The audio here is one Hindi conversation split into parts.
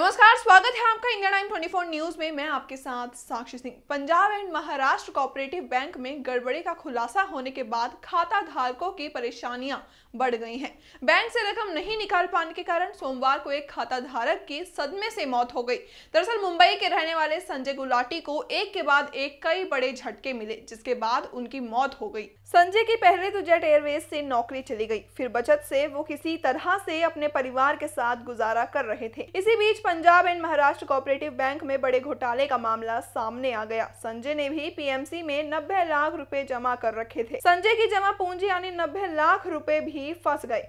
नमस्कार स्वागत है आपका इंडिया टाइम फोर न्यूज में मैं आपके साथ Sakshi Singh Punjab and Maharashtra cooperative bank में गड़बड़ी का खुलासा होने के बाद खाता धारकों की परेशानियां बढ़ गई हैं बैंक से रकम नहीं निकाल पाने के कारण सोमवार को एक खाता धारक की सदमे से मौत हो गई दरअसल मुंबई के रहने वाले संजय गुलाटी को एक के बाद एक कई बड़े झटके मिले जिसके बाद उनकी मौत हो गई संजय की पहले तो जेट एयरवेज से नौकरी चली गई फिर बचत से वो किसी तरह से अपने परिवार के साथ गुजारा कर रहे थे इसी बीच Punjab and Maharashtra cooperative bank में बड़े घोटाले का मामला सामने आ गया संजय ने भी पीएमसी में 90 लाख रुपए जमा कर रखे थे संजय की जमा पूंजी यानी 90 लाख रुपए भी फंस गए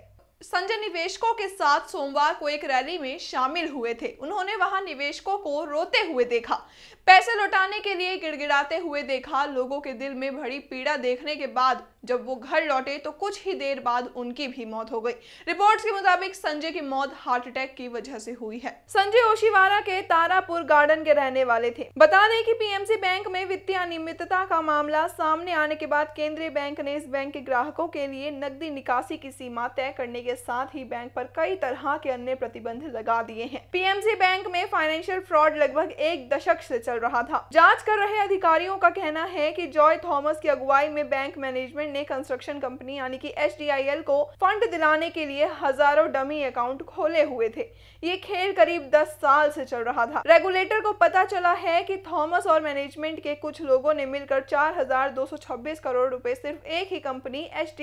संजय निवेशकों के साथ सोमवार को एक रैली में शामिल हुए थे उन्होंने वहां निवेशकों को रोते हुए देखा पैसे लौटाने के लिए गिड़गिड़ाते हुए देखा लोगों के दिल में भरी पीड़ा देखने के बाद जब वो घर लौटे तो कुछ ही देर बाद उनकी भी मौत हो गई रिपोर्ट्स के मुताबिक संजय की मौत हार्ट अटैक की वजह से हुई है संजय ओशिवारा के तारापुर गार्डन के रहने वाले थे बता दें कि पीएमसी बैंक में वित्तीय अनियमितता का मामला सामने आने के बाद केंद्रीय बैंक ने इस बैंक के ग्राहकों के लिए नकदी निकासी की सीमा तय करने के के साथ ही बैंक पर कई तरह के अन्य प्रतिबंध लगा दिए हैं पीएमसी बैंक में फाइनेंशियल फ्रॉड लगभग एक दशक से चल रहा था जांच कर रहे अधिकारियों का कहना है कि जॉय थॉमस की अगुवाई में बैंक मैनेजमेंट ने कंस्ट्रक्शन कंपनी यानी कि एच को फंड दिलाने के लिए हजारों डमी अकाउंट खोले हुए थे ये खेल करीब दस साल से चल रहा था रेगुलेटर को पता चला है कि थॉमस और मैनेजमेंट के कुछ लोगों ने मिलकर चार करोड़ रुपए सिर्फ एक ही कंपनी एच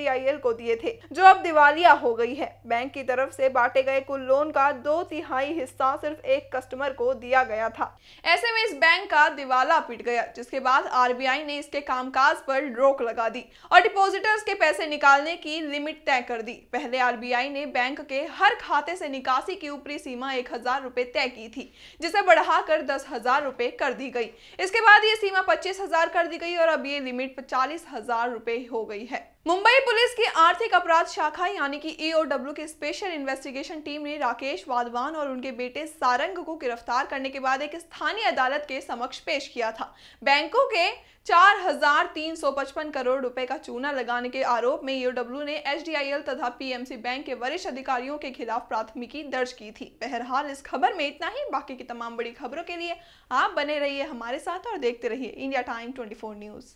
को दिए थे जो अब दिवालिया हो गई है बैंक की तरफ से बांटे गए कुल लोन का दो तिहाई हिस्सा सिर्फ एक कस्टमर को दिया गया था ऐसे में इस बैंक का दिवाला पिट गया जिसके बाद आरबीआई ने इसके कामकाज पर रोक लगा दी और डिपोजिटर्स के पैसे निकालने की लिमिट तय कर दी पहले आरबीआई ने बैंक के हर खाते से निकासी की ऊपरी सीमा एक हजार रूपए तय की थी जिसे बढ़ाकर दस हजार रूपए कर दी गई इसके बाद ये सीमा पच्चीस हजार कर दी गई और अब ये लिमिट पचालीस हजार रूपए हो गई है मुंबई पुलिस की आर्थिक अपराध शाखा यानी कि ईओडब्ल्यू की स्पेशल इन्वेस्टिगेशन टीम ने राकेश वाधवान और उनके बेटे सारंग को गिरफ्तार करने के बाद एक स्थानीय अदालत के समक्ष पेश किया था बैंकों के 4,355 करोड़ रुपए का चूना लगाने के आरोप में ईओडब्ल्यू ने एच तथा पीएमसी बैंक के वरिष्ठ अधिकारियों के खिलाफ प्राथमिकी दर्ज की थी बहरहाल इस खबर में इतना ही बाकी की तमाम बड़ी खबरों के लिए आप बने रहिए हमारे साथ और देखते रहिए इंडिया टाइम ट्वेंटी न्यूज़